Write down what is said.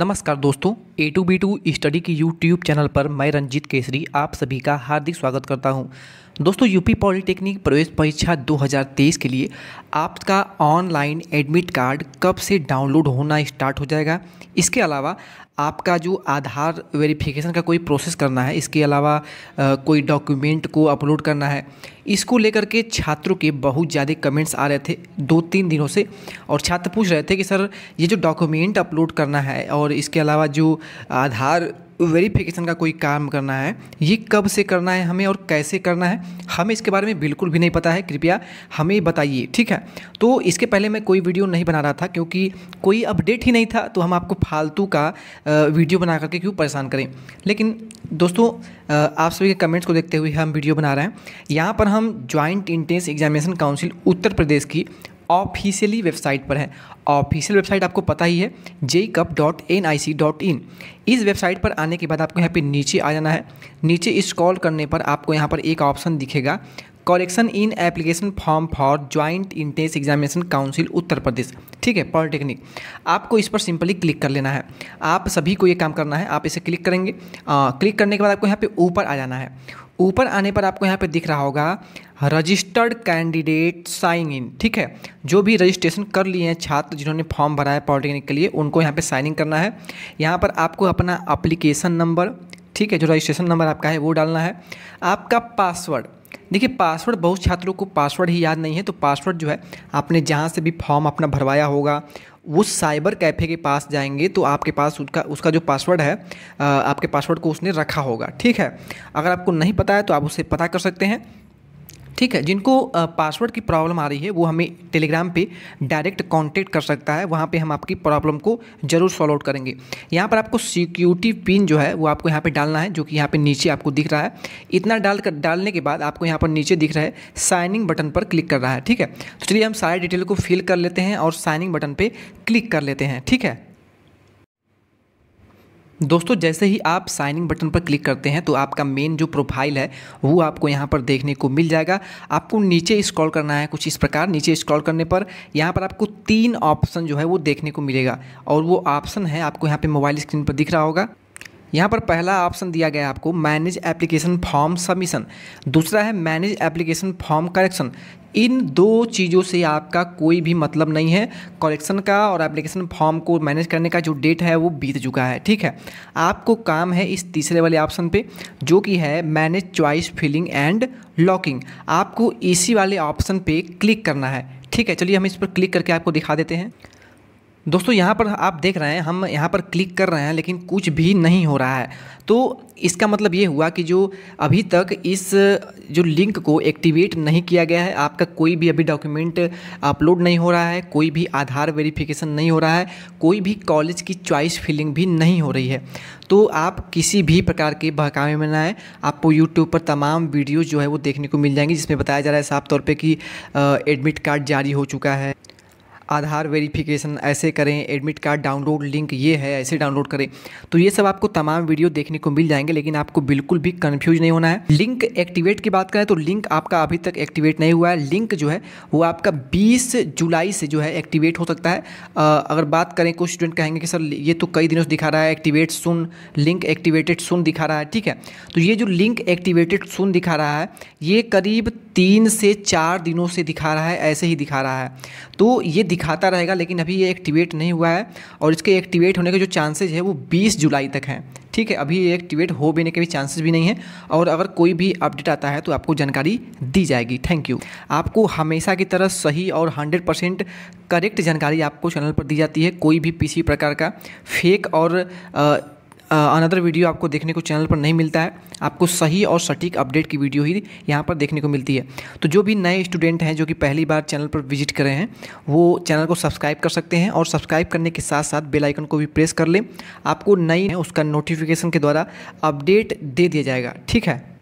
नमस्कार दोस्तों A two B two study की यूट्यूब चैनल पर मैं रंजीत केसरी आप सभी का हार्दिक स्वागत करता हूं दोस्तों यूपी पॉलिटेक्निक प्रवेश परीक्षा 2023 के लिए आपका ऑनलाइन एडमिट कार्ड कब से डाउनलोड होना स्टार्ट हो जाएगा इसके अलावा आपका जो आधार वेरिफिकेशन का कोई प्रोसेस करना है इसके अलावा आ, कोई डॉक्यूमेंट को अपलोड करना है इसको लेकर के छात्रों के बहुत ज़्यादा कमेंट्स आ रहे थे दो तीन दिनों से और छात्र पूछ रहे थे कि सर ये जो डॉक्यूमेंट अपलोड करना है और इसके अलावा जो आधार वेरिफिकेशन का कोई काम करना है ये कब से करना है हमें और कैसे करना है हमें इसके बारे में बिल्कुल भी नहीं पता है कृपया हमें बताइए ठीक है तो इसके पहले मैं कोई वीडियो नहीं बना रहा था क्योंकि कोई अपडेट ही नहीं था तो हम आपको फालतू का वीडियो बना करके क्यों परेशान करें लेकिन दोस्तों आप सभी के कमेंट्स को देखते हुए हम वीडियो बना रहे हैं यहाँ पर हम joint entrance examination council Uttar Pradesh की ऑफिशियली वेबसाइट पर है ऑफिशियल वेबसाइट आपको पता ही है J cup dot N I C dot in इस वेबसाइट पर आने के बाद आपको यहाँ पे नीचे आ जाना है नीचे स्क्रॉल करने पर आपको यहाँ पर एक ऑप्शन दिखेगा collection in application form for joint entrance examination council Uttar Pradesh ठीक है पॉलिटेक्निक आपको इस पर सिंपली क्लिक कर लेना है आप सभी को ये काम करना है आप इसे क्लिक करेंगे आ, क्लिक करने के बाद आपको यहाँ पे ऊपर आ जाना है ऊपर आने पर आपको यहाँ पे दिख रहा होगा रजिस्टर्ड कैंडिडेट साइन इन ठीक है जो भी रजिस्ट्रेशन कर लिए हैं छात्र जिन्होंने फॉर्म भरा है पॉलिटेक्निक के लिए उनको यहाँ पे साइनिंग करना है यहाँ पर आपको अपना अप्लीकेशन नंबर ठीक है जो रजिस्ट्रेशन नंबर आपका है वो डालना है आपका पासवर्ड देखिए पासवर्ड बहुत छात्रों को पासवर्ड ही याद नहीं है तो पासवर्ड जो है आपने जहाँ से भी फॉर्म अपना भरवाया होगा उस साइबर कैफ़े के पास जाएंगे तो आपके पास उसका उसका जो पासवर्ड है आपके पासवर्ड को उसने रखा होगा ठीक है अगर आपको नहीं पता है तो आप उससे पता कर सकते हैं ठीक है जिनको पासवर्ड की प्रॉब्लम आ रही है वो हमें टेलीग्राम पे डायरेक्ट कांटेक्ट कर सकता है वहाँ पे हम आपकी प्रॉब्लम को जरूर सॉल्व आउट करेंगे यहाँ पर आपको सिक्योरिटी पिन जो है वो आपको यहाँ पे डालना है जो कि यहाँ पे नीचे आपको दिख रहा है इतना डाल कर डालने के बाद आपको यहाँ पर नीचे दिख रहा है साइनिंग बटन पर क्लिक कर रहा है ठीक है तो चलिए हम सारे डिटेल को फिल कर लेते हैं और साइनिंग बटन पर क्लिक कर लेते हैं ठीक है दोस्तों जैसे ही आप साइनिंग बटन पर क्लिक करते हैं तो आपका मेन जो प्रोफाइल है वो आपको यहाँ पर देखने को मिल जाएगा आपको नीचे स्क्रॉल करना है कुछ इस प्रकार नीचे स्क्रॉल करने पर यहाँ पर आपको तीन ऑप्शन जो है वो देखने को मिलेगा और वो ऑप्शन है आपको यहाँ पे मोबाइल स्क्रीन पर दिख रहा होगा यहाँ पर पहला ऑप्शन दिया गया आपको मैनेज एप्लीकेशन फॉर्म सबमिशन दूसरा है मैनेज एप्लीकेशन फॉर्म करेक्शन इन दो चीज़ों से आपका कोई भी मतलब नहीं है कलेक्शन का और एप्लीकेशन फॉर्म को मैनेज करने का जो डेट है वो बीत चुका है ठीक है आपको काम है इस तीसरे वाले ऑप्शन पे जो कि है manage choice filling and locking आपको इसी वाले ऑप्शन पे क्लिक करना है ठीक है चलिए हम इस पर क्लिक करके आपको दिखा देते हैं दोस्तों यहाँ पर आप देख रहे हैं हम यहाँ पर क्लिक कर रहे हैं लेकिन कुछ भी नहीं हो रहा है तो इसका मतलब ये हुआ कि जो अभी तक इस जो लिंक को एक्टिवेट नहीं किया गया है आपका कोई भी अभी डॉक्यूमेंट अपलोड नहीं हो रहा है कोई भी आधार वेरिफिकेशन नहीं हो रहा है कोई भी कॉलेज की चॉइस फिलिंग भी नहीं हो रही है तो आप किसी भी प्रकार के बहकावे में ना आपको यूट्यूब पर तमाम वीडियो जो है वो देखने को मिल जाएंगी जिसमें बताया जा रहा है साफ तौर पर कि एडमिट कार्ड जारी हो चुका है आधार वेरिफिकेशन ऐसे करें एडमिट कार्ड डाउनलोड लिंक ये है ऐसे डाउनलोड करें तो ये सब आपको तमाम वीडियो देखने को मिल जाएंगे लेकिन आपको बिल्कुल भी कन्फ्यूज नहीं होना है लिंक एक्टिवेट की बात करें तो लिंक आपका अभी तक एक्टिवेट नहीं हुआ है लिंक जो है वो आपका बीस जुलाई से जो है एक्टिवेट हो सकता है अगर बात करें कुछ स्टूडेंट कहेंगे कि सर ये तो कई दिनों से दिखा रहा है activate soon link activated soon दिखा रहा है ठीक है तो ये जो लिंक एक्टिवेटेड सुन दिखा रहा है ये करीब तीन से चार दिनों से दिखा रहा है ऐसे ही दिखा रहा है तो ये दिखाता रहेगा लेकिन अभी ये एक्टिवेट नहीं हुआ है और इसके एक्टिवेट होने के जो चांसेज है वो 20 जुलाई तक हैं ठीक है अभी ये एक्टिवेट हो भी नहीं के भी चांसेस भी नहीं है और अगर कोई भी अपडेट आता है तो आपको जानकारी दी जाएगी थैंक यू आपको हमेशा की तरह सही और 100 परसेंट करेक्ट जानकारी आपको चैनल पर दी जाती है कोई भी किसी प्रकार का फेक और आ, अनदर वीडियो आपको देखने को चैनल पर नहीं मिलता है आपको सही और सटीक अपडेट की वीडियो ही यहाँ पर देखने को मिलती है तो जो भी नए स्टूडेंट हैं जो कि पहली बार चैनल पर विजिट करें हैं वो चैनल को सब्सक्राइब कर सकते हैं और सब्सक्राइब करने के साथ साथ बेलाइकन को भी प्रेस कर लें आपको नई है उसका नोटिफिकेशन के द्वारा अपडेट दे दिया जाएगा ठीक है